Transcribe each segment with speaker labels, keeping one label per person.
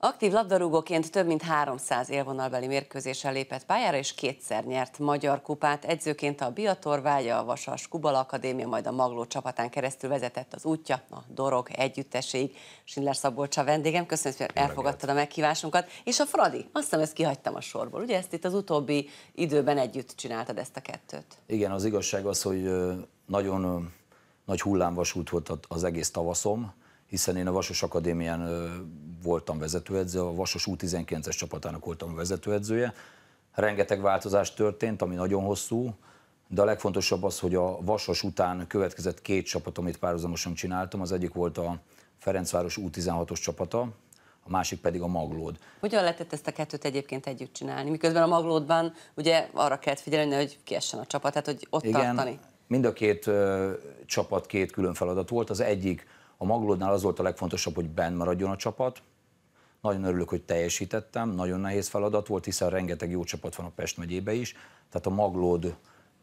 Speaker 1: Aktív labdarúgóként több mint 300 élvonalbeli mérkőzéssel lépett pályára, és kétszer nyert magyar kupát. Edzőként a Biator vágya, a Vasas Kubal Akadémia, majd a Magló csapatán keresztül vezetett az útja a Dorog együtteség. Sindler Szabolcsa vendégem, köszönöm, hogy elfogadtad a meghívásunkat. És a Fradi, azt hiszem, ezt kihagytam a sorból. Ugye ezt itt az utóbbi időben együtt csináltad ezt a kettőt?
Speaker 2: Igen, az igazság az, hogy nagyon nagy hullámvasút volt az egész tavaszom, hiszen én a Vasas Akadémián voltam vezetőedző, a Vasos U19-es csapatának voltam a vezetőedzője. Rengeteg változás történt, ami nagyon hosszú, de a legfontosabb az, hogy a Vasos után következett két csapat, amit párhuzamosan csináltam, az egyik volt a Ferencváros U16-os csapata, a másik pedig a Maglód.
Speaker 1: Hogyan lehetett ezt a kettőt egyébként együtt csinálni? Miközben a Maglódban ugye arra kellett figyelni, hogy kiessen a csapat, tehát hogy ott Igen, tartani.
Speaker 2: Mind a két ö, csapat két külön feladat volt. Az egyik a Maglódnál az volt a legfontosabb, hogy benn maradjon a csapat. Nagyon örülök, hogy teljesítettem, nagyon nehéz feladat volt, hiszen rengeteg jó csapat van a Pest megyébe is. Tehát a Maglód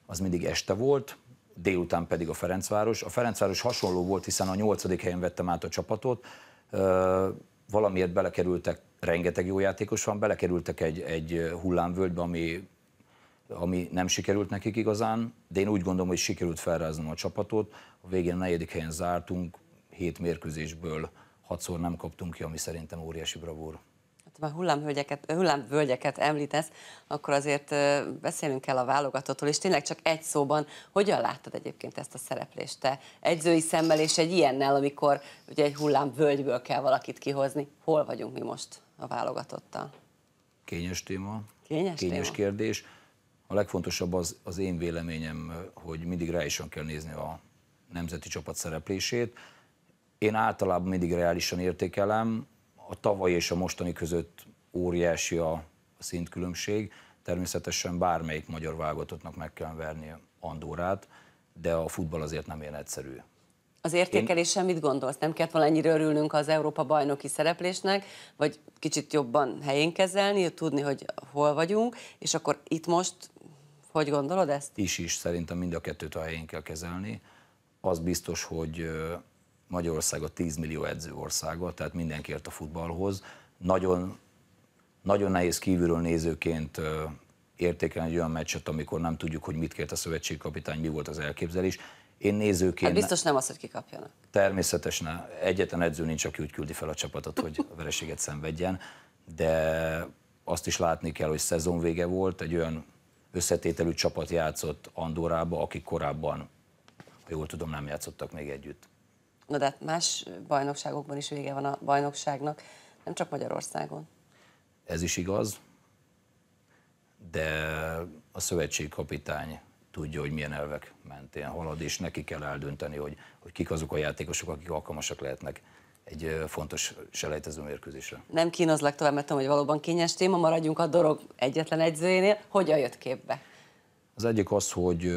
Speaker 2: az mindig este volt, délután pedig a Ferencváros. A Ferencváros hasonló volt, hiszen a nyolcadik helyen vettem át a csapatot, valamiért belekerültek, rengeteg jó játékos van, belekerültek egy, egy hullámvölgybe, ami, ami nem sikerült nekik igazán, de én úgy gondolom, hogy sikerült felráznom a csapatot. A végén a negyedik helyen zártunk, hét mérkőzésből hatszor nem kaptunk ki, ami szerintem óriási bravúr.
Speaker 1: Hát, ha hullámhölgyeket, hullámvölgyeket említesz, akkor azért beszélünk kell a válogatottól, és tényleg csak egy szóban, hogyan láttad egyébként ezt a szereplést te egyzői szemmel és egy ilyennel, amikor ugye egy hullámvölgyből kell valakit kihozni? Hol vagyunk mi most
Speaker 2: a válogatottal? Kényes téma. Kényes, kényes téma. kérdés. A legfontosabb az, az én véleményem, hogy mindig rá is kell nézni a nemzeti csapat szereplését. Én általában mindig reálisan értékelem, a tavaly és a mostani között óriási a szintkülönbség, természetesen bármelyik magyar válogatottnak meg kell verni Andorát, de a futball azért nem ilyen egyszerű.
Speaker 1: Az értékelésen Én... mit gondolsz? Nem kellett volna ennyire örülnünk az Európa bajnoki szereplésnek, vagy kicsit jobban helyén kezelni, tudni, hogy hol vagyunk, és akkor itt most
Speaker 2: hogy gondolod ezt? Is is, szerintem mind a kettőt a helyén kell kezelni. Az biztos, hogy a 10 millió edző országa, tehát mindenkiért a futballhoz. Nagyon, nagyon nehéz kívülről nézőként értékelni egy olyan meccset, amikor nem tudjuk, hogy mit kért a szövetségkapitány, mi volt az elképzelés. Én nézőként... Hát biztos nem az, hogy kikapjanak. Természetesen egyetlen edző nincs, aki úgy küldi fel a csapatot, hogy a vereséget szenvedjen, de azt is látni kell, hogy szezon vége volt, egy olyan összetételű csapat játszott Andorába, akik korábban, ha jól tudom, nem játszottak még együtt.
Speaker 1: Na de hát más bajnokságokban is vége van a bajnokságnak, nem csak
Speaker 2: Magyarországon. Ez is igaz, de a szövetségkapitány tudja, hogy milyen elvek mentén halad, és neki kell eldönteni, hogy, hogy kik azok a játékosok, akik alkalmasak lehetnek egy fontos selejtező mérkőzésre.
Speaker 1: Nem kínozlak tovább, mert tudom, hogy valóban kényes téma, maradjunk a dolog egyetlen egyzőjénél. Hogyan jött képbe?
Speaker 2: Az egyik az, hogy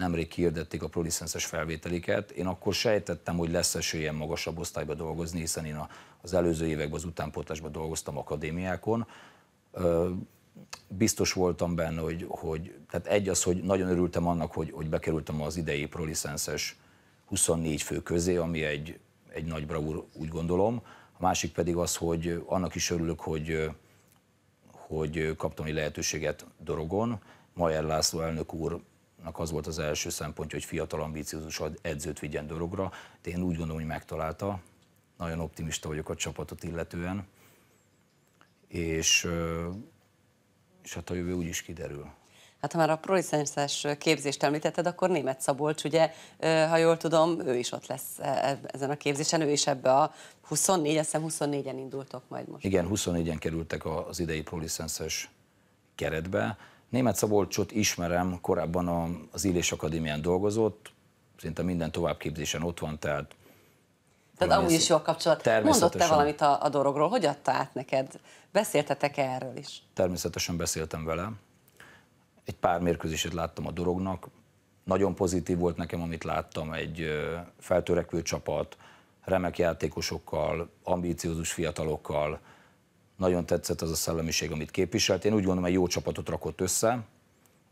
Speaker 2: nemrég kiirdették a prolicenses felvételiket. Én akkor sejtettem, hogy lesz esélyem magasabb osztályba dolgozni, hiszen én az előző években az utánpótlásban dolgoztam akadémiákon. Biztos voltam benne, hogy, hogy tehát egy az, hogy nagyon örültem annak, hogy, hogy bekerültem az idei prolicenses 24 fő közé, ami egy, egy nagy bravúr, úgy gondolom. A másik pedig az, hogy annak is örülök, hogy, hogy kaptam egy lehetőséget Dorogon. Majer László elnök úr az volt az első szempontja, hogy fiatal ambíciózus edzőt vigyen dologra, de én úgy gondolom, hogy megtalálta. Nagyon optimista vagyok a csapatot illetően, és, és hát a jövő úgy is kiderül.
Speaker 1: Hát ha már a prolicenszes képzést említetted, akkor német Szabolcs, ugye, ha jól tudom, ő is ott lesz e, e, ezen a képzésen, ő is ebbe a 24, azt hiszem 24-en indultok majd most.
Speaker 2: Igen, 24-en kerültek az idei prolicenszes keretbe. Német Szabolcsot ismerem, korábban az Illés Akadémián dolgozott, szinte minden továbbképzésen ott van, tehát tehát amúgy is jó kapcsolat. Mondott e valamit a,
Speaker 1: a dologról? Hogy adta át neked? Beszéltetek -e erről is?
Speaker 2: Természetesen beszéltem vele. Egy pár mérkőzését láttam a dorognak. Nagyon pozitív volt nekem, amit láttam. Egy feltörekvő csapat, remek játékosokkal, ambíciózus fiatalokkal, nagyon tetszett az a szellemiség, amit képviselt. Én úgy gondolom, hogy jó csapatot rakott össze,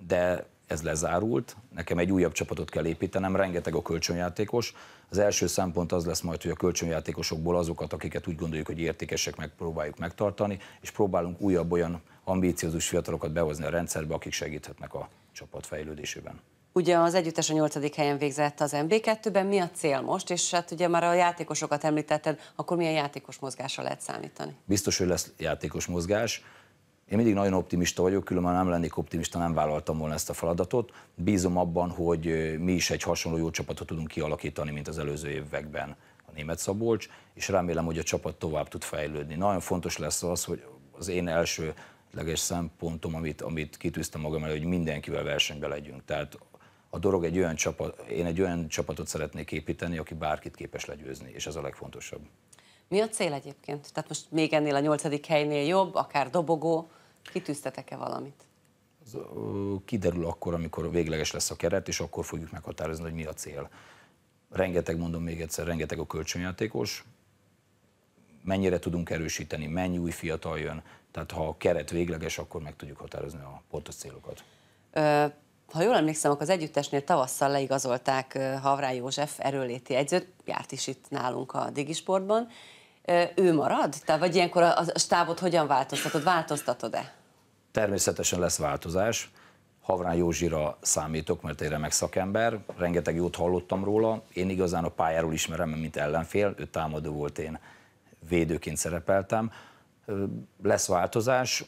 Speaker 2: de ez lezárult, nekem egy újabb csapatot kell építenem, rengeteg a kölcsönjátékos. Az első szempont az lesz majd, hogy a kölcsönjátékosokból azokat, akiket úgy gondoljuk, hogy értékesek, megpróbáljuk megtartani, és próbálunk újabb olyan ambíciózus fiatalokat behozni a rendszerbe, akik segíthetnek a csapat fejlődésében.
Speaker 1: Ugye az együttes a nyolcadik helyen végzett az MB2-ben, mi a cél most, és hát ugye már a játékosokat említetted, akkor milyen játékos mozgásra
Speaker 2: lehet számítani? Biztos, hogy lesz játékos mozgás. Én mindig nagyon optimista vagyok, különben nem lennék optimista, nem vállaltam volna ezt a feladatot. Bízom abban, hogy mi is egy hasonló jó csapatot tudunk kialakítani, mint az előző években a német Szabolcs, és remélem, hogy a csapat tovább tud fejlődni. Nagyon fontos lesz az, hogy az én első leges szempontom, amit, amit kitűztem magam elő, hogy mindenkivel versenybe legyünk. Tehát a dolog egy olyan csapat, én egy olyan csapatot szeretnék építeni, aki bárkit képes legyőzni, és ez a legfontosabb.
Speaker 1: Mi a cél egyébként? Tehát most még ennél a nyolcadik helynél jobb, akár dobogó, kitűztetek-e valamit?
Speaker 2: Az, ö, kiderül akkor, amikor végleges lesz a keret, és akkor fogjuk meghatározni, hogy mi a cél. Rengeteg, mondom még egyszer, rengeteg a kölcsönjátékos, mennyire tudunk erősíteni, mennyi új fiatal jön, tehát ha a keret végleges, akkor meg tudjuk határozni a pontos célokat.
Speaker 1: Ö ha jól emlékszem, akkor az együttesnél tavasszal leigazolták Havrá József erőléti egyzőt, járt is itt nálunk a Digisportban. Ő marad? Tehát vagy ilyenkor a stábot hogyan változtatod? Változtatod-e?
Speaker 2: Természetesen lesz változás. Havrán Józsira számítok, mert egy remek szakember, rengeteg jót hallottam róla, én igazán a pályáról ismerem, mint ellenfél, ő támadó volt, én védőként szerepeltem. Lesz változás,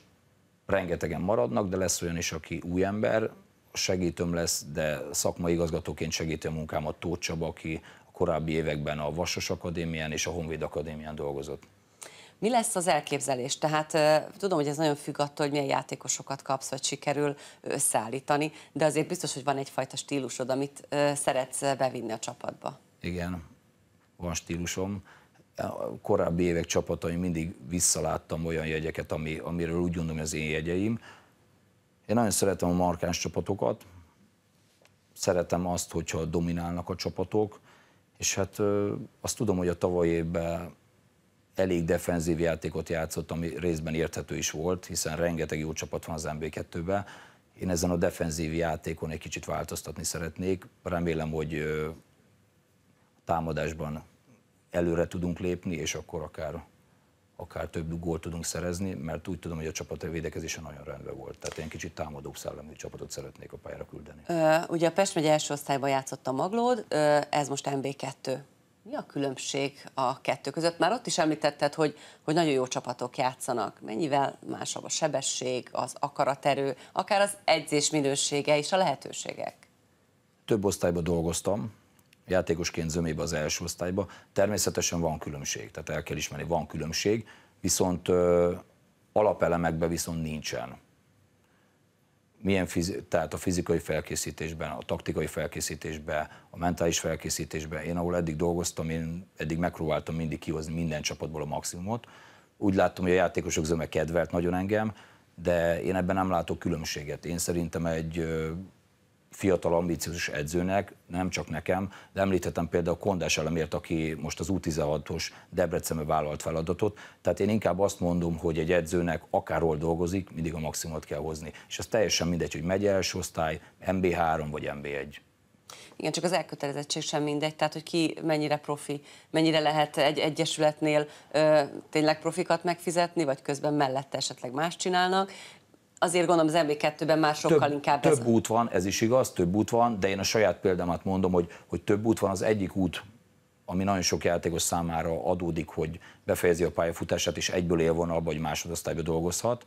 Speaker 2: rengetegen maradnak, de lesz olyan is, aki új ember, segítőm lesz, de szakmai igazgatóként segítő munkámat Tóth Csaba, aki a korábbi években a Vasas Akadémián és a Honvéd Akadémián dolgozott.
Speaker 1: Mi lesz az elképzelés? Tehát tudom, hogy ez nagyon függ attól, hogy milyen játékosokat kapsz, vagy sikerül összeállítani, de azért biztos, hogy van egyfajta stílusod, amit szeretsz bevinni a
Speaker 2: csapatba. Igen, van stílusom. A korábbi évek csapatai mindig visszaláttam olyan jegyeket, ami, amiről úgy gondolom, az én jegyeim, én nagyon szeretem a markáns csapatokat, szeretem azt, hogyha dominálnak a csapatok, és hát azt tudom, hogy a tavaly évben elég defenzív játékot játszott, ami részben érthető is volt, hiszen rengeteg jó csapat van az MB2-ben. Én ezen a defenzív játékon egy kicsit változtatni szeretnék. Remélem, hogy támadásban előre tudunk lépni, és akkor akár akár több gólt tudunk szerezni, mert úgy tudom, hogy a csapat védekezése nagyon rendben volt. Tehát én kicsit támadó szellemű csapatot szeretnék a pályára küldeni.
Speaker 1: Ö, ugye a Pest megy első osztályba játszott a Maglód, ö, ez most MB2. Mi a különbség a kettő között? Már ott is említetted, hogy, hogy nagyon jó csapatok játszanak. Mennyivel másabb a sebesség, az akaraterő, akár az edzés minősége és a lehetőségek?
Speaker 2: Több osztályban dolgoztam, játékosként zömébe az első osztályba. Természetesen van különbség, tehát el kell ismerni, van különbség, viszont ö, alapelemekben viszont nincsen. Milyen fizi- tehát a fizikai felkészítésben, a taktikai felkészítésben, a mentális felkészítésben, én ahol eddig dolgoztam, én eddig megpróbáltam mindig kihozni minden csapatból a maximumot. Úgy láttam, hogy a játékosok zöme kedvelt nagyon engem, de én ebben nem látok különbséget. Én szerintem egy fiatal ambíciózus edzőnek, nem csak nekem, de említhetem például Kondás Elemért, aki most az U16-os Debrecenbe vállalt feladatot. Tehát én inkább azt mondom, hogy egy edzőnek akárhol dolgozik, mindig a maximumot kell hozni. És ez teljesen mindegy, hogy megy első osztály, MB3 vagy MB1.
Speaker 1: Igen, csak az elkötelezettség sem mindegy, tehát hogy ki mennyire profi, mennyire lehet egy egyesületnél ö, tényleg profikat megfizetni, vagy közben mellette esetleg más csinálnak, azért gondolom az MB2-ben már sokkal több, inkább Több ez...
Speaker 2: út van, ez is igaz, több út van, de én a saját példámat mondom, hogy, hogy több út van, az egyik út ami nagyon sok játékos számára adódik, hogy befejezi a pályafutását, és egyből élvonalba, vagy másodosztályba dolgozhat,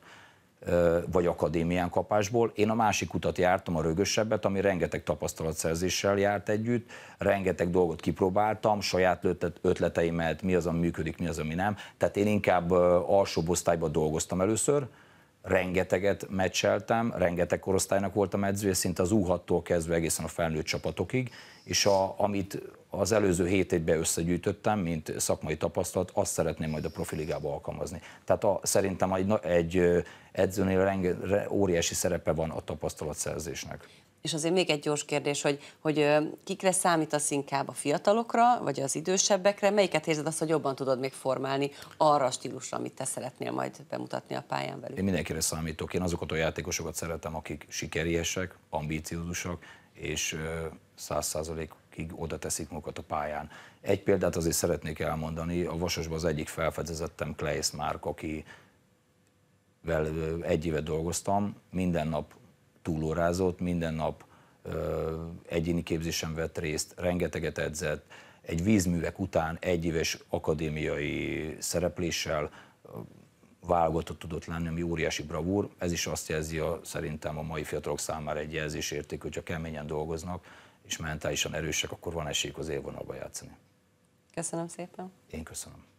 Speaker 2: vagy akadémián kapásból. Én a másik utat jártam, a rögösebbet, ami rengeteg tapasztalatszerzéssel járt együtt, rengeteg dolgot kipróbáltam, saját ötleteimet, mi az, ami működik, mi az, ami nem. Tehát én inkább alsóbb osztályban dolgoztam először, rengeteget meccseltem, rengeteg korosztálynak voltam edzője, szinte az U6-tól kezdve egészen a felnőtt csapatokig, és a, amit az előző hét évben összegyűjtöttem, mint szakmai tapasztalat, azt szeretném majd a profiligába alkalmazni. Tehát a, szerintem egy, egy edzőnél renge, re, óriási szerepe van a tapasztalatszerzésnek.
Speaker 1: És azért még egy gyors kérdés, hogy, hogy kikre számítasz inkább a fiatalokra, vagy az idősebbekre? Melyiket érzed azt, hogy jobban tudod még formálni arra a stílusra, amit te szeretnél majd bemutatni a pályán belül? Én mindenkire
Speaker 2: számítok. Én azokat a játékosokat szeretem, akik sikeriesek, ambíciózusak, és száz százalékig oda teszik magukat a pályán. Egy példát azért szeretnék elmondani, a Vasasban az egyik felfedezettem Kleis Márk, akivel vel egy éve dolgoztam, minden nap túlórázott, minden nap ö, egyéni képzésen vett részt, rengeteget edzett, egy vízművek után egy éves akadémiai szerepléssel válogatott tudott lenni, ami óriási bravúr. Ez is azt jelzi a, szerintem a mai fiatalok számára egy jelzésérték, hogyha keményen dolgoznak és mentálisan erősek, akkor van esélyük az élvonalba játszani.
Speaker 1: Köszönöm szépen. Én köszönöm.